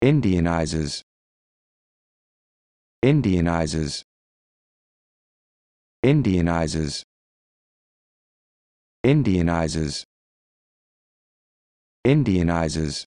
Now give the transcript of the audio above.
Indianizes Indianizes Indianizes Indianizes Indianizes